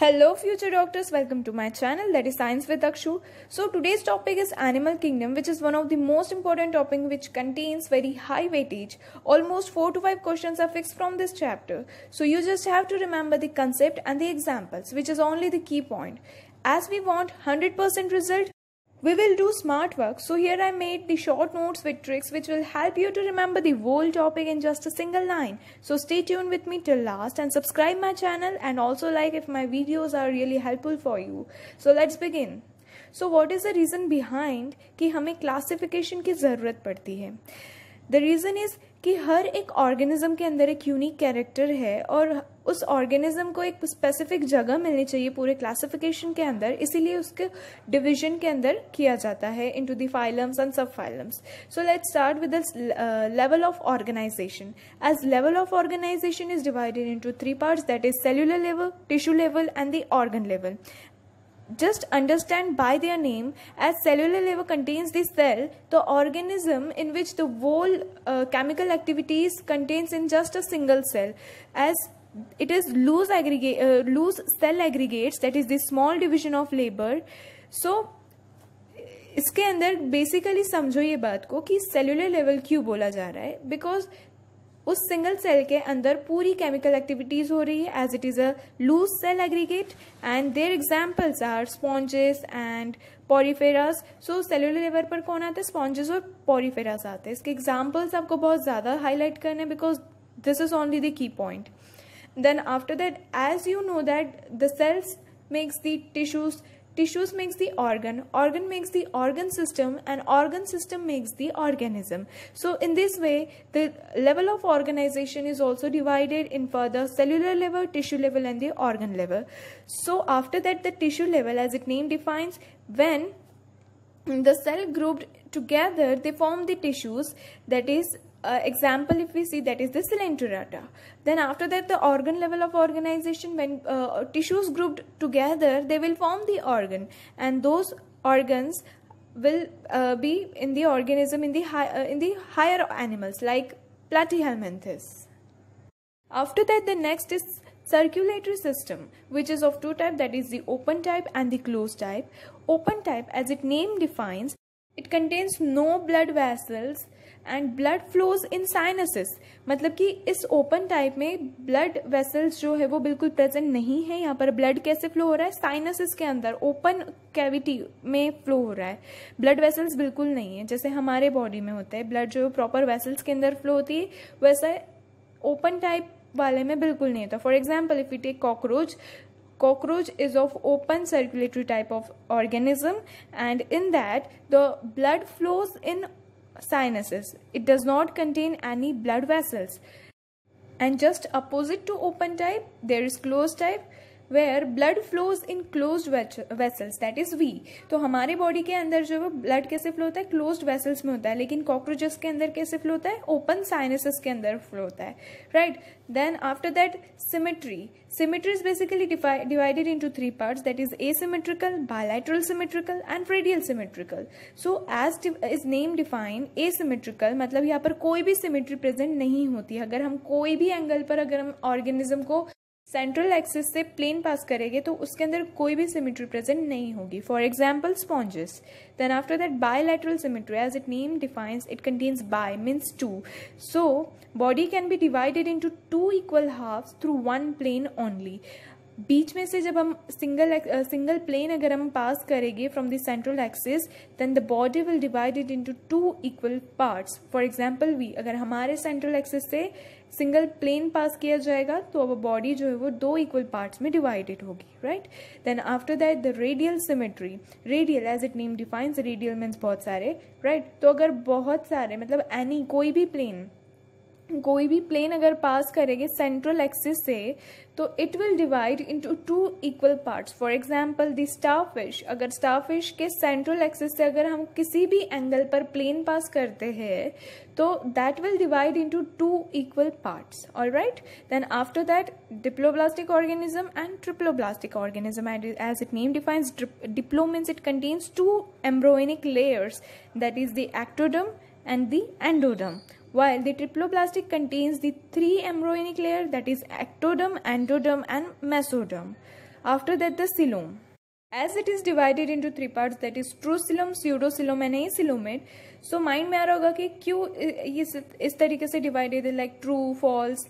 Hello future doctors, welcome to my channel that is Science with Akshu. So today's topic is Animal Kingdom which is one of the most important topic which contains very high weightage. Almost 4 to 5 questions are fixed from this chapter. So you just have to remember the concept and the examples which is only the key point. As we want 100% result, We will do smart work. So here I made the short notes with tricks which will help you to remember the whole topic in just a single line. So stay tuned with me till last and subscribe my channel and also like if my videos are really helpful for you. So let's begin. so what is the reason behind ki hame classification ki zarurat padti hai the reason is कि हर एक organism के अंदर एक unique character है और उस organism को एक स्पेसिफिक जगह मिलनी चाहिए पूरे क्लासिफिकेशन के अंदर इसीलिए उसके डिवीजन के अंदर किया जाता है into the phylums and sub phylums so let start with level of organisation as level of organisation is divided into three parts that is cellular level tissue level and the organ level just understand by their name as cellular level contains the cell the organism in which the whole uh, chemical activities contains in just a single cell as it is loose aggregate uh, loose cell aggregates that is the small division of labor so इसके अंदर basically समझो ये बात को कि cellular level क्यों बोला जा रहा है बिकॉज उस सिंगल सेल के अंदर पूरी केमिकल एक्टिविटीज हो रही है as it is a loose cell aggregate and their examples are sponges and porifera so cellular level पर कौन आते हैं स्पॉन्जेस और पॉरीफेरास आते हैं इसके एग्जाम्पल्स आपको बहुत ज़्यादा हाईलाइट करने because this is only the key point then after that as you know that the cells makes the tissues tissues makes the organ organ makes the organ system and organ system makes the organism so in this way the level of organization is also divided in further cellular level tissue level and the organ level so after that the tissue level as its name defines when the cell grouped together they form the tissues that is uh, example if we see that is the cylindrata then after that the organ level of organization when uh, tissues grouped together they will form the organ and those organs will uh, be in the organism in the uh, in the higher animals like platyhelminthes after that the next is circulatory system which is of two type that is the open type and the closed type open type as its name defines it contains no blood vessels and blood flows in sinuses मतलब कि इस open type में blood vessels जो है वो बिल्कुल present नहीं है यहाँ पर ब्लड कैसे फ्लो हो रहा है साइनसिस के अंदर ओपन कैविटी में फ्लो हो रहा है ब्लड वेसल्स बिल्कुल नहीं है जैसे हमारे बॉडी में होता है ब्लड जो प्रॉपर वेसल्स के अंदर फ्लो होती है वैसे ओपन टाइप वाले में बिल्कुल नहीं होता for example if you take cockroach cockroach is of open circulatory type of organism and in that the blood flows in sinuses. It does not contain any blood vessels. And just opposite to open type, there is closed type where blood flows in close vessels that is we तो हमारे body के अंदर जो है blood कैसे flow होता है close vessels में होता है लेकिन कॉकरोचेस के अंदर कैसे फ्लो होता है ओपन साइनसेस के अंदर फ्लो होता है right then after that symmetry symmetry is basically divided into three part that is asymmetrical bilateral symmetrical and radial symmetrical so as is name define asymmetrical मतलब यहाँ पर कोई भी symmetry present नहीं होती अगर हम कोई भी एंगल पर अगर हम ऑर्गेनिज्म को सेंट्रल एक्सिस से प्लेन पास करेंगे तो उसके अंदर कोई भी सिमेट्री प्रेजेंट नहीं होगी for example sponges then after that bilateral symmetry as it name defines it contains bi means two so body can be divided into two equal halves through one plane only बीच में से जब हम single single plane अगर हम pass करेंगे from the central axis then the body will divided into two equal parts for example we अगर हमारे सेंट्रल एक्सिस से सिंगल प्लेन पास किया जाएगा तो अब बॉडी जो है वो दो इक्वल पार्ट्स में डिवाइडेड होगी right then after that the radial symmetry radial as it name defines radial means बहुत सारे राइट right? तो अगर बहुत सारे मतलब एनी कोई भी प्लेन कोई भी प्लेन अगर पास करेंगे सेंट्रल एक्सिस से तो it will divide into two equal parts for example the starfish अगर स्टारफिश के सेंट्रल एक्सिस से अगर हम किसी भी एंगल पर प्लेन पास करते हैं तो that will divide into two equal parts all right then after that diploblastic organism and triploblastic organism as it name defines diplo means it contains two embryonic layers that is the ectoderm and the endoderm while the triploblastic contains the three embryonic layer that is ectoderm, endoderm and mesoderm. After that the coelom. As it is divided into three parts that is true coelom pseudo coelom and acoelomate so mind mein aa raha hoga ki q is is tarike se divided है like true false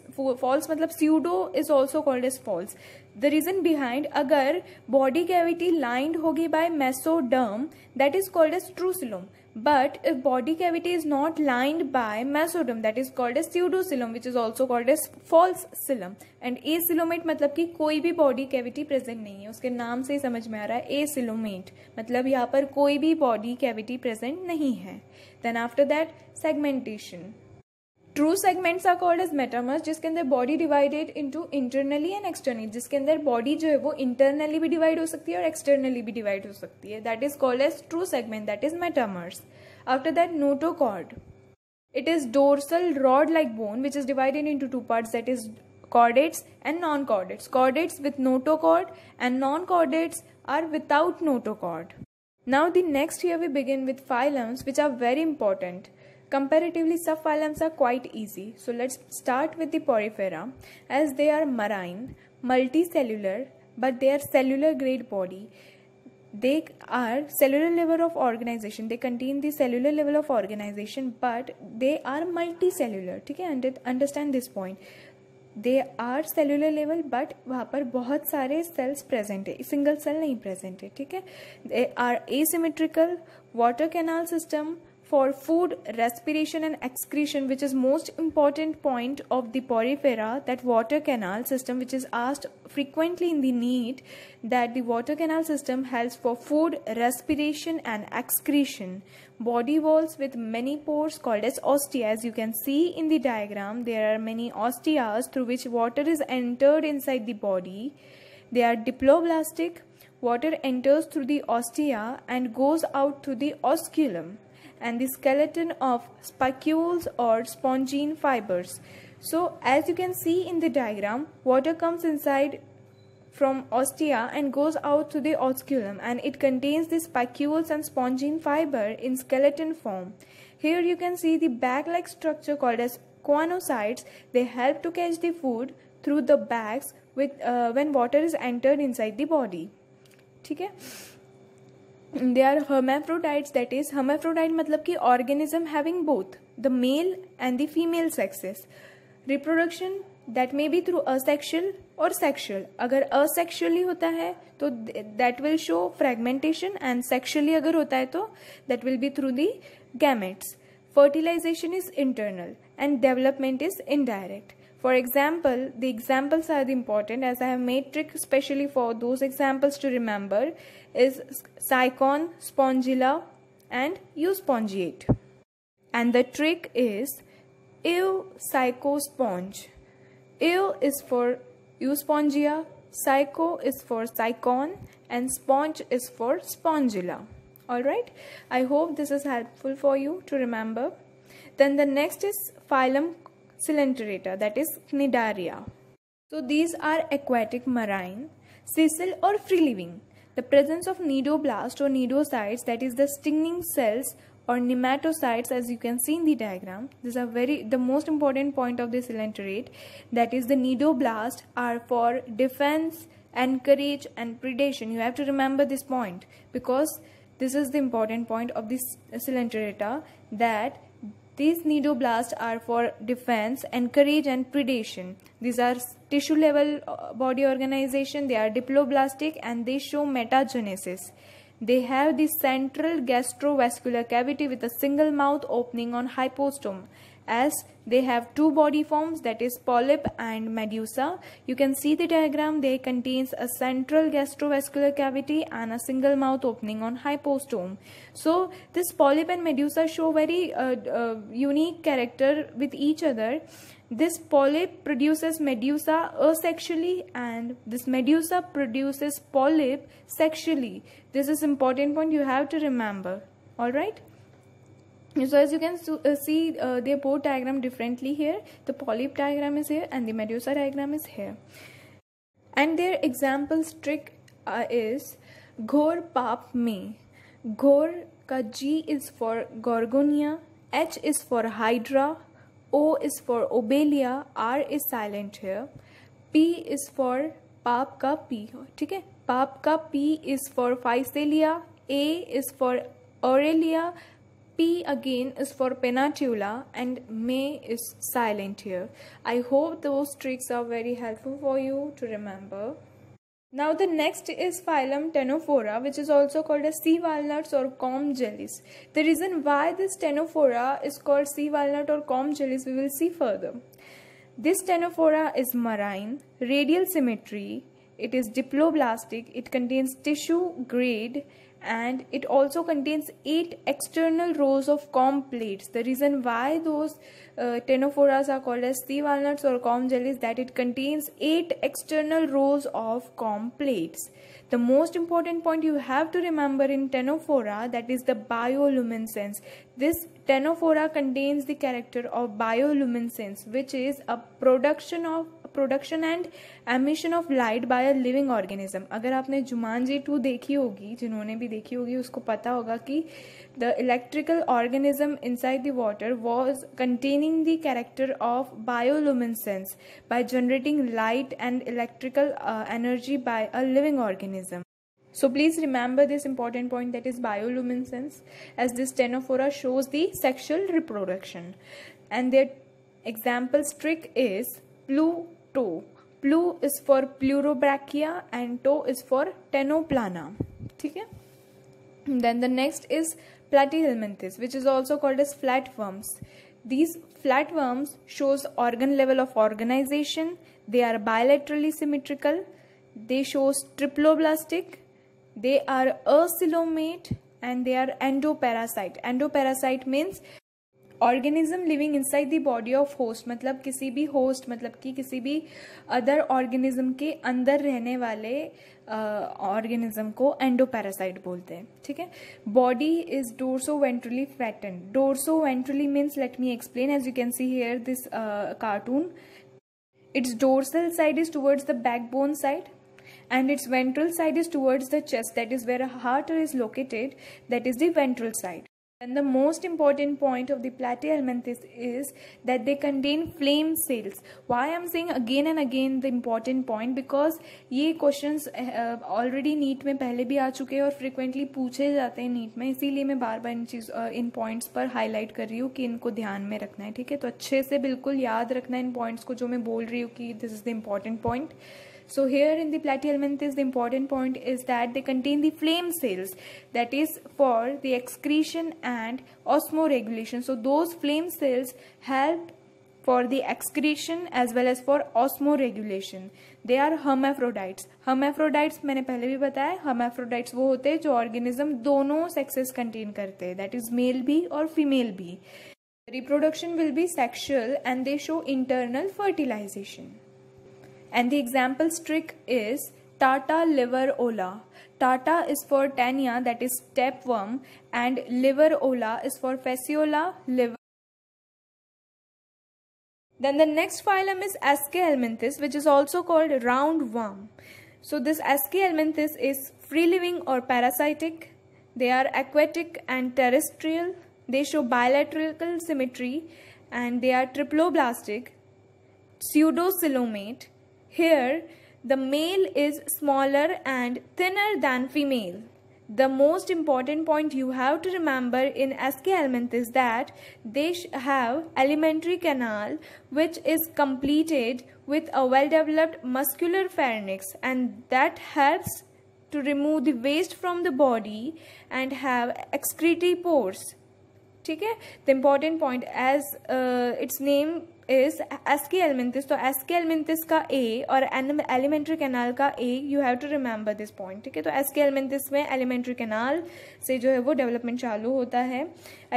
false matlab pseudo is also called as false the reason behind agar body cavity lined hogi by mesoderm that is called as true coelom But if body cavity is not lined by mesoderm that is called as pseudocoelom which is also called as false coelom and acylomate matlab ki koi bhi body cavity present नहीं है उसके नाम से ही समझ में आ रहा है acylomate matlab yahan par koi bhi body cavity present nahi hai Then after that segmentation true segments are called as metamers जिसके अंदर body divided into internally and externally जिसके अंदर बॉडी जो है वो इंटरनली भी डिवाइड हो सकती है और एक्सटर्नली भी डिवाइड हो सकती है that is called as true segment that is metamers after that notochord it is dorsal rod like bone which is divided into two part that is chordates and non chordates chordates with notochord and non chordates are without notochord now the next year we begin with phylums which are very important Comparatively, subphylums are quite easy. So let's start with the Porifera as they are marine, multicellular, but they are cellular grade body. They are cellular level of organization. They contain the cellular level of organization, but they are multicellular. Okay, understand this point. They are cellular level, but there are बहुत cells present. Single cell is not present. Present है ठीक है they are asymmetrical water for food, respiration and excretion which is most important point of the porifera that water canal system which is asked frequently in the need that the water canal system helps for food, respiration and excretion. Body walls with many pores called as ostia as you can see in the diagram there are many ostias through which water is entered inside the body. They are diploblastic. Water enters through the ostia and goes out through the osculum and the skeleton of spicules or spongine fibers. So as you can see in the diagram, water comes inside from ostia and goes out to the osculum and it contains the spicules and spongine fiber in skeleton form. Here you can see the bag-like structure called as choanocytes. They help to catch the food through the bags with, uh, when water is entered inside the body. ठीक है they are hermaphrodites that is hermaphrodite मतलब कि organism having both the male and the female sexes reproduction that may be through asexual और sexual अगर asexually होता है तो that will show fragmentation and sexually अगर होता है तो that will be through the gametes fertilization is internal and development is indirect For example, the examples are important as I have made trick especially for those examples to remember is Psychon, Spongilla and Euspongiate. And the trick is sponge. Eu is for Euspongia, Psycho is for Psychon and Sponge is for Spongilla. Alright, I hope this is helpful for you to remember. Then the next is phylum cilenterata that is cnidaria. So these are aquatic marine, sessile or free living. The presence of nidoblast or nidocytes that is the stinging cells or nematocytes as you can see in the diagram. These are very the most important point of the cilenterate that is the nidoblast are for defense, anchorage and predation. You have to remember this point because this is the important point of this cilenterata that these nidoblasts are for defense and courage and predation. These are tissue level uh, body organization. They are diploblastic and they show metagenesis. They have the central gastrovascular cavity with a single mouth opening on hypostome as they have two body forms that is polyp and medusa. You can see the diagram they contains a central gastrovascular cavity and a single mouth opening on hypostome. So this polyp and medusa show very uh, uh, unique character with each other. This polyp produces medusa asexually and this medusa produces polyp sexually. This is important point you have to remember. Alright. so as you can see uh, they pore diagram differently here the polyp diagram is here and the medusa diagram is here and their example trick uh, is ghor pap me ghor ka g is for gorgonia h is for hydra o is for obelia r is silent here p is for pap ka p theek hai pap ka p is for Physalia a is for aurelia P again is for Pennatula and May is silent here. I hope those tricks are very helpful for you to remember. Now the next is phylum Tenophora which is also called as sea walnuts or comb jellies. The reason why this Tenophora is called sea walnut or comb jellies we will see further. This Tenophora is marine, radial symmetry, it is diploblastic, it contains tissue grade and it also contains eight external rows of comb plates the reason why those uh, tenophoras are called as sea walnuts or comb jelly is that it contains eight external rows of comb plates the most important point you have to remember in tenophora that is the bioluminescence this tenophora contains the character of bioluminescence which is a production of production and emission of light by a living organism अगर आपने जुमान जी to देखी होगी जिन्होंने भी देखी होगी उसको पता होगा कि the electrical organism inside the water was containing the character of bioluminescence by generating light and electrical energy by a living organism So please remember this important point that is bioluminescence as this Stenophora shows the sexual reproduction and their example trick is blue toe. is for pleurobrachia and toe is for tenoplana. Okay? Then the next is platyhelminthes, which is also called as flatworms. These flatworms shows organ level of organization. They are bilaterally symmetrical. They shows triploblastic. They are acylomate and they are endoparasite. Endoparasite means organism living inside the body of host मतलब किसी भी host मतलब कि किसी भी other organism के अंदर रहने वाले ऑर्गेनिज्म को एंडोपैरासाइट बोलते हैं ठीक है body is dorso ventrally flatten dorso ventrally means let me explain as you can see here this cartoon its dorsal side is towards the backbone side and its ventral side is towards the chest that is where a heart is located that is the ventral side And the most important point of the platy amethyst is that they contain flame cells. Why I'm saying again and again the important point because ये questions uh, already NEET में पहले भी आ चुके हैं और frequently पूछे जाते हैं नीट में इसीलिए मैं बार बार इन चीज इन points पर highlight कर रही हूँ कि इनको ध्यान में रखना है ठीक है तो अच्छे से बिल्कुल याद रखना इन points को जो मैं बोल रही हूँ कि this is the important point. so here in the platy elementhes the important point is that they contain the flame cells that is for the excretion and osmoregulation so those flame cells help for the excretion as well as for osmoregulation they are hermaphrodites hermaphrodites maine pehle bhi bataya hermaphrodites wo hote hai jo organism dono sexes contain karte हैं that is male भी और female भी reproduction will be sexual and they show internal fertilization And the examples trick is Tata liver ola. Tata is for tania that is stepworm and liver ola is for fasciola liver. Then the next phylum is Ascaelminthus which is also called round worm. So this Ascaelminthus is free living or parasitic. They are aquatic and terrestrial. They show bilateral symmetry and they are triploblastic, pseudocelomate, here, the male is smaller and thinner than female. The most important point you have to remember in SK element is that they have alimentary canal which is completed with a well-developed muscular pharynx and that helps to remove the waste from the body and have excretory pores. ठीक the important point as uh, its name. Is एस के एलिमेंटिस तो S के एलिमेंटिस का ए और alimentary canal का ए you have to remember this point ठीक है तो एस के एलिमेंटिस में एलिमेंट्री कैनाल से जो है वो डेवलपमेंट चालू होता है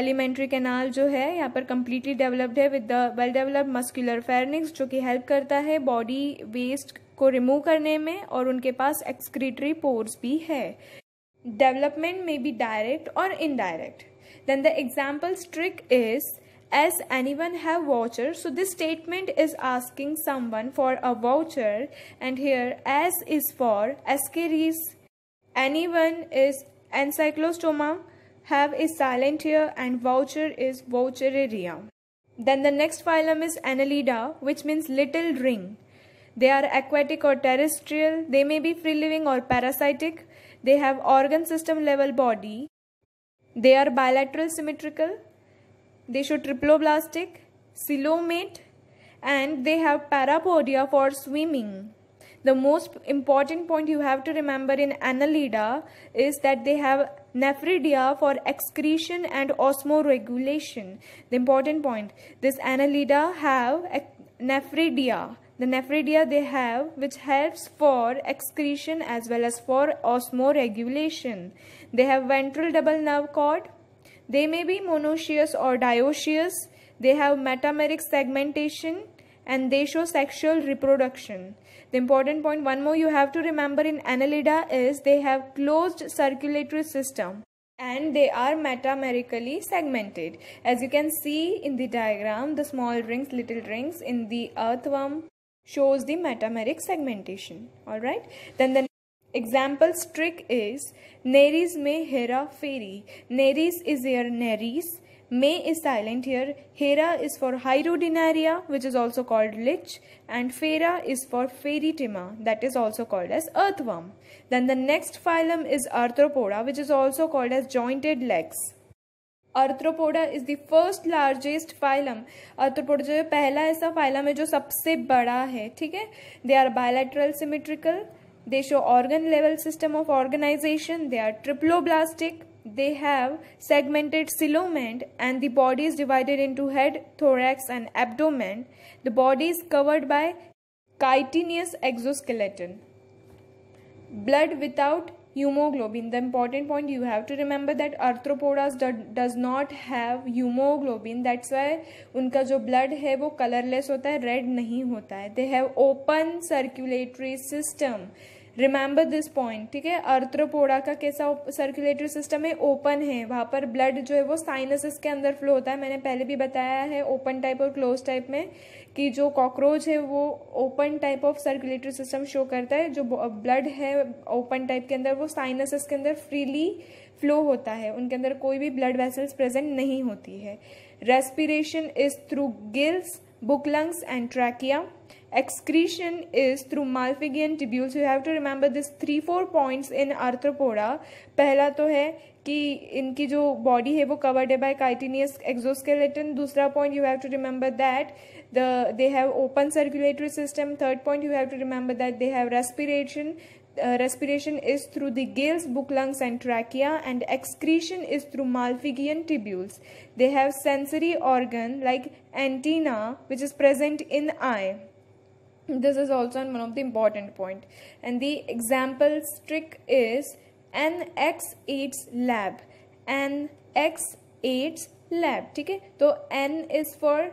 एलिमेंट्री कैनाल जो है यहाँ पर कंप्लीटली डेवलप्ड है with the well developed muscular pharynx जो कि हेल्प करता है बॉडी वेस्ट को रिमूव करने में और उनके पास एक्सक्रीटरी पोर्स भी है डेवलपमेंट में बी डायरेक्ट और indirect then the example trick is as anyone have voucher so this statement is asking someone for a voucher and here as is for ascaris anyone is encyclostoma have is silent here and voucher is voucheraria then the next phylum is annelida which means little ring they are aquatic or terrestrial they may be free living or parasitic they have organ system level body they are bilateral symmetrical they show triploblastic, silomate, and they have parapodia for swimming. The most important point you have to remember in Annelida is that they have nephridia for excretion and osmoregulation. The important point, this Annelida have nephridia. The nephridia they have which helps for excretion as well as for osmoregulation. They have ventral double nerve cord they may be monoecious or dioecious. They have metameric segmentation and they show sexual reproduction. The important point one more you have to remember in Annelida is they have closed circulatory system and they are metamerically segmented. As you can see in the diagram, the small rings, little rings in the earthworm shows the metameric segmentation. Alright, then the examples trick is Nereis में Hera Pheri Nereis is air Nereis May is silent here. Hera is for Hyrodinaria, which is also called lich, and Fera is for Feritima, that is also called as earthworm. Then the next phylum is Arthropoda, which is also called as jointed legs. Arthropoda is the first largest phylum Arthropoda जो है पहला ऐसा phylum है जो सबसे बड़ा है ठीक है they are bilateral symmetrical They show organ level system of organization. They are triploblastic. They have segmented coelomant and the body is divided into head, thorax and abdomen. The body is covered by chitinous exoskeleton. Blood without hemoglobin the important point you have to remember that arthropodas do, does not have hemoglobin that's why unka jo blood hai wo colorless hota hai red nahi hota hai they have open circulatory system remember this point ठीक है Arthropoda का कैसा circulatory system है open है वहाँ पर blood जो है वो साइनसिस के अंदर फ्लो होता है मैंने पहले भी बताया है ओपन टाइप और क्लोज टाइप में कि जो कॉकरोच है वो open type of circulatory system show करता है जो ब्लड है ओपन टाइप के अंदर वो साइनसिस के अंदर फ्रीली फ्लो होता है उनके अंदर कोई भी ब्लड वेसल्स प्रेजेंट नहीं होती है respiration is through gills book lungs and trachea excretion is through malpighian tubules you have to remember this three four points in arthropoda पहला तो है कि इनकी जो बॉडी है वो covered by chitinous exoskeleton dusra point you have to remember that the they have open circulatory system third point you have to remember that they have respiration uh, respiration is through the gills, book lungs and trachea and excretion is through malpighian tubules. They have sensory organ like antenna which is present in eye. this is also one of the important point and the example trick is an x eats lab an x eats lab Okay, so n is for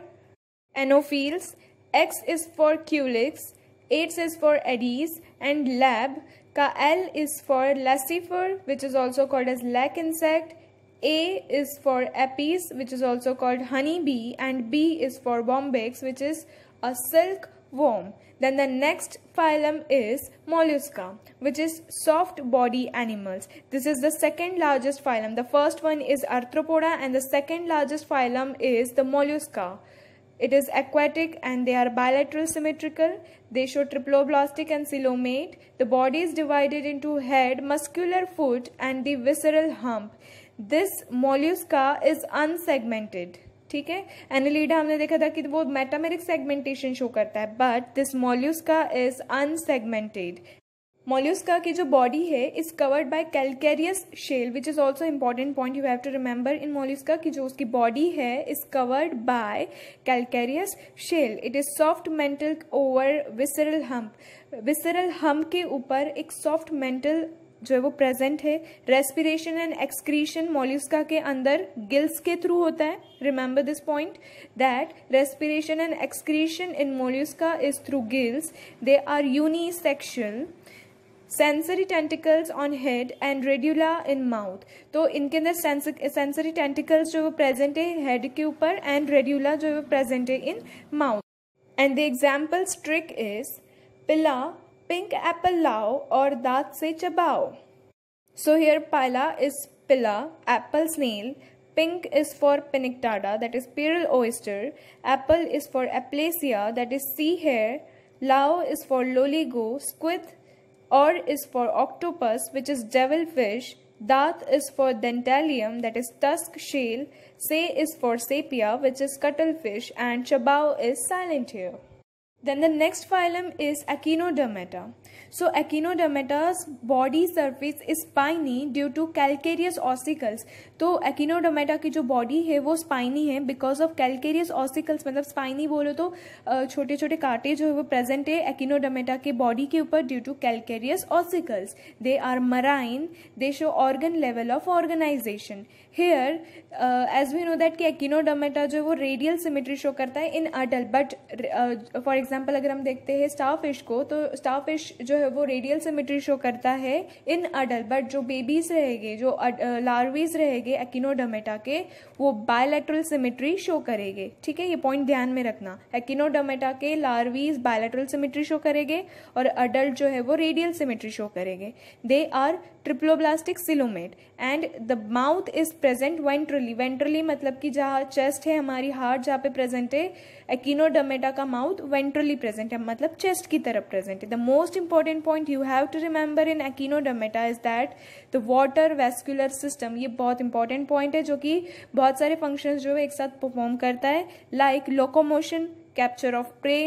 anopheles x is for culex, H is for Aedes and lab ka L is for lacifer which is also called as lac insect A is for apis which is also called honeybee and B is for bombex which is a silk worm then the next phylum is Mollusca, which is soft body animals. This is the second largest phylum. The first one is Arthropoda and the second largest phylum is the Mollusca. It is aquatic and they are bilateral symmetrical. They show triploblastic and coelomate. The body is divided into head, muscular foot and the visceral hump. This mollusca is unsegmented. ठीक है Annelida हमने देखा था कि वो metameric segmentation show करता है but this का इज अनसेगमेंटेड मोल्यूस्का की जो बॉडी है is covered by calcareous shell which is also important point you have to remember in Mollusca की जो उसकी बॉडी है is covered by calcareous shell it is soft mantle over visceral hump visceral hump के ऊपर एक soft mental जो है वो प्रेजेंट है रेस्पिरेशन एंड एक्सक्रीशन मोल्यूस्का के अंदर गिल्स के थ्रू होता है remember this point that respiration and excretion in Mollusca is through gills they are unisexual sensory tentacles on head and radula in mouth तो इनके अंदर सेंसरी टेंटिकल्स जो वो प्रेजेंट है हेड के ऊपर एंड रेड्यूला जो वो प्रेजेंट है in mouth and the examples trick is Pila pink apple lao or daat se chabao. So here pila is pilla, apple snail, pink is for pinnictada, that is pearl oyster, apple is for aplasia that is sea hare, lao is for loligo, squid or is for octopus which is devilfish, Dath is for dentalium, that is tusk shale. Se is for sepia, which is cuttlefish, and chabao is silent here. Then the next phylum is Echinodermata. So Echinodermata's body surface is spiny due to calcareous ossicles. to so, Echinodermata ki jo body hai wo spiny hai because of calcareous ossicles matlab spiny bolo to chote chote kaante jo hai wo present hai Echinodermata ke body ke upar due to calcareous ossicles. They are marine. They show organ level of organization. Here uh, as we know that ki Echinodermata jo hai wo radial symmetry show karta hai in adult but uh, for example example अगर हम देखते हैं star fish को तो star fish जो है वो radial symmetry show करता है इन अडल्ट बट जो बेबीज रहेंगे जो लार्वीज uh, रहेंगे एकिनोडमेटा के वो बायोलेट्रल सिमेट्री शो करेंगे ठीक है ये पॉइंट ध्यान में रखना एक्नोडोमेटा के लार्वीज बायोलेट्रल सिमेट्री शो करेंगे और अडल्ट जो है वो रेडियल सिमेट्री शो करेंगे they are triploblastic coelomate and the mouth is present ventrally ventrally मतलब कि जहाँ चेस्ट है हमारी हार्ट जहाँ पे प्रेजेंट है एक्नोडोमेटा का माउथ वेंट्रली प्रेजेंट है मतलब चेस्ट की तरफ प्रेजेंट है the most important point you have to remember in Echinodermata is that the water vascular system ये बहुत इंपॉर्टेंट पॉइंट है जो कि बहुत बहुत सारे फंक्शंस जो है एक साथ परफॉर्म करता है like locomotion capture of prey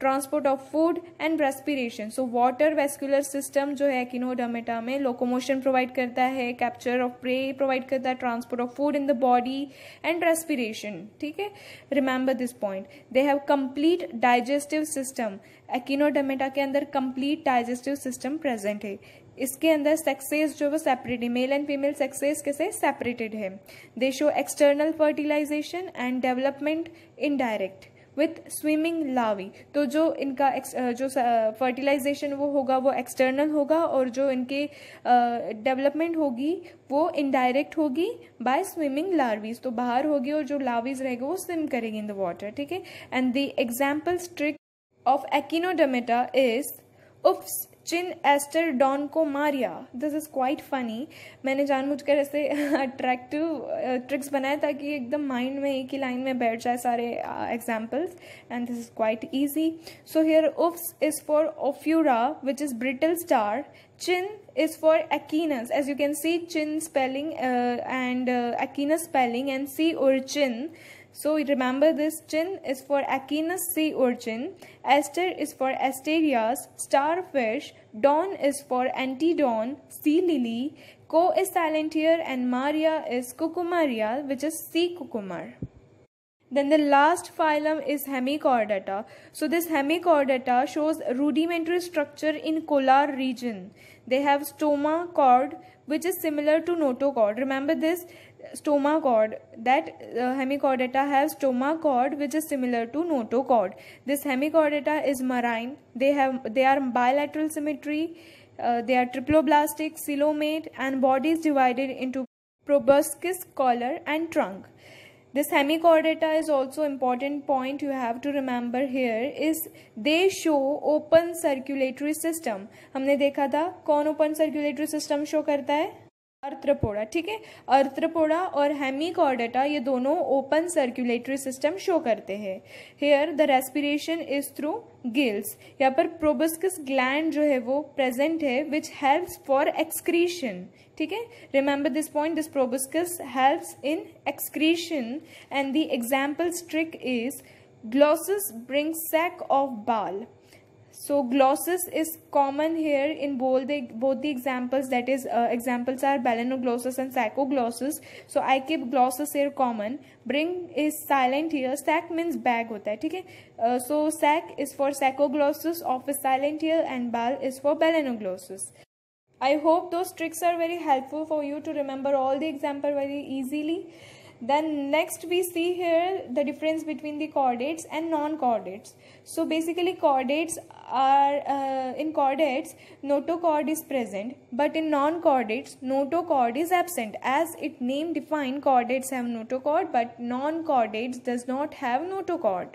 transport of food and respiration so water vascular system जो है किनोडर्मेटा में लोकोमोशन प्रोवाइड करता है कैप्चर ऑफ प्रे प्रोवाइड करता है transport of food in the body and respiration ठीक है remember this point they have complete digestive system Echinodermata के अंदर कंप्लीट डाइजेस्टिव सिस्टम प्रेजेंट है इसके अंदर सेक्सेस जो वो सेपरेट है मेल एंड फीमेल सेक्सेस कैसे सेपरेटेड है they show external fertilization and development indirect with swimming larvae तो जो इनका जो फर्टिलाइजेशन वो होगा वो एक्सटर्नल होगा और जो इनके डेवलपमेंट होगी वो इनडायरेक्ट होगी बाय स्विमिंग लार्वीज तो बाहर होगी और जो लार्वीज रहेगा वो स्विम करेगी इन द वॉटर ठीक है and the example trick of Echinodermata is oops chin aster Don को मारिया दिस इज़ क्वाइट फनी मैंने जानबूझकर ऐसे अट्रैक्टिव ट्रिक्स uh, बनाए ताकि एकदम माइंड में एक ही लाइन में बैठ जाए सारे examples and this is quite easy so here oops is for Ophiura which is brittle star chin is for Echinus as you can see chin spelling and Echinus spelling and see और chin So remember this chin is for Echinus sea urchin, aster is for asterias, starfish, dawn is for antidawn, sea lily, co is silent here and maria is cucumaria which is sea cucumber. Then the last phylum is hemichordata. So this hemichordata shows rudimentary structure in collar region. They have stoma cord which is similar to notochord. Remember this stomochord that Hemichordata have stomochord which is similar to notochord this Hemichordata is marine they have they are bilateral symmetry they are blastic coelomate and bodies divided into proboscis collar and trunk this Hemichordata is also important point you have to remember here is they show open circulatory system हमने देखा था कौन open circulatory system show करता है अर्थ्रपोड़ा ठीक है अर्थ्रपोड़ा और Hemichordata ये दोनों ओपन सर्कुलेटरी सिस्टम शो करते हैं here the respiration is through gills यहाँ पर प्रोबस्किस ग्लैंड जो है वो प्रेजेंट है विच हेल्प्स फॉर एक्सक्रीशन ठीक है remember this point this proboscis helps in excretion and the examples trick is glossus bring sac of ball so glossus is common here in both the both the examples that is uh, examples are balanoglossus and sacoglossus so i keep glossus here common bring is silent here sac means bag hota hai theek hai so sac is for sacoglossus of a silent here and bal is for balanoglossus i hope those tricks are very helpful for you to remember all the example very easily then next we see here the difference between the chordates and non-chordates so basically chordates are uh, in chordates notochord is present but in non-chordates notochord is absent as it name defined chordates have notochord but non-chordates does not have notochord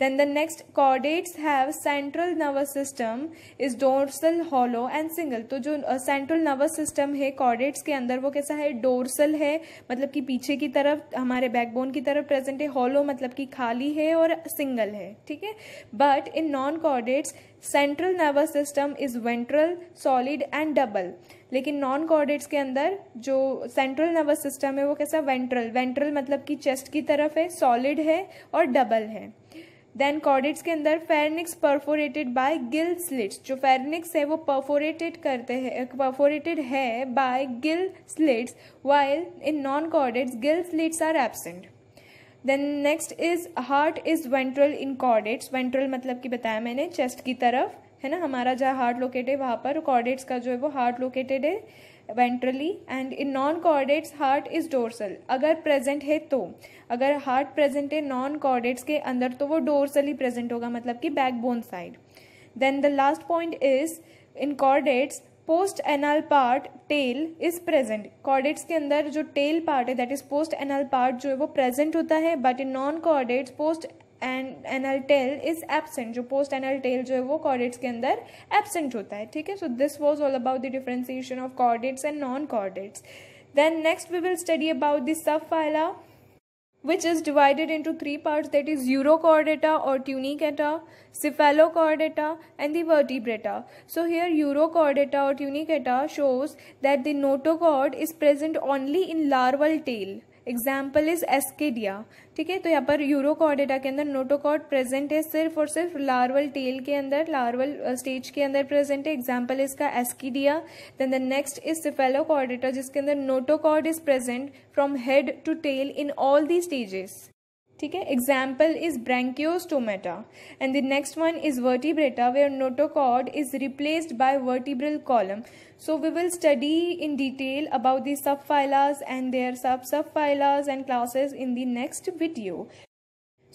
Then the next chordates have central nervous system is dorsal hollow and single. तो जो central nervous system है chordates के अंदर वो कैसा है dorsal है मतलब कि पीछे की तरफ हमारे backbone की तरफ present है hollow मतलब कि खाली है और single है ठीक है But in non chordates central nervous system is ventral solid and double लेकिन नॉन कॉर्डेट्स के अंदर जो सेंट्रल नर्वस सिस्टम है वो कैसा वेंट्रल वेंट्रल मतलब कि चेस्ट की तरफ है सॉलिड है और डबल है देन कॉडिट्स के अंदर pharynx perforated by gill slits जो फेरनिक्स है वो परफोरेटेड करते हैं परफोरेटेड है by gill slits while in non chordates gill slits are absent then next is heart is ventral in chordates ventral मतलब कि बताया मैंने चेस्ट की तरफ है ना हमारा जहाँ हार्ट लोकेटेड है वहाँ पर कॉर्डेट्स का जो है वो हार्ट लोकेटेड है ventrally and in non chordates heart is dorsal अगर प्रेजेंट है तो अगर हार्ट प्रेजेंट है नॉन कॉर्डेट्स के अंदर तो वो ही प्रेजेंट होगा मतलब कि backbone side then the last point is in chordates post anal part tail is present chordates के अंदर जो टेल पार्ट है that is post anal part जो है वो प्रेजेंट होता है but in non chordates post and anal tail is absent जो पोस्ट एनल टेल जो है वो कॉर्डेट्स के अंदर एबसेंट होता है ठीक है so this was all about the differentiation of chordates and non chordates then next we will study about this subphyla which is divided into three part that is Urochordata और Tunicata Cephalochordata and the Vertebrata so here Urochordata और Tunicata shows that the notochord is present only in larval tail example is Ascidia ठीक है तो यहाँ पर urochordata के अंदर notochord present है सिर्फ और सिर्फ लार्वल टेल के अंदर लार्वल स्टेज uh, के अंदर प्रेजेंट है एग्जाम्पल इसका Ascidia then the next is Chordata जिसके अंदर notochord is present from head to tail in all the stages ठीक है example is Branchiostoma and the next one is Vertebrata where notochord is replaced by vertebral column so we will study in detail about the subphyla and their sub subphyla and classes in the next video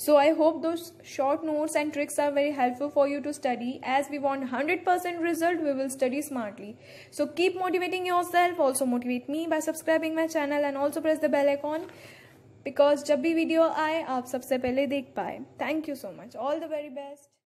so i hope those short notes and tricks are very helpful for you to study as we want 100% result we will study smartly so keep motivating yourself also motivate me by subscribing my channel and also press the bell icon because जब भी video आए आप सबसे पहले देख पाए thank you so much all the very best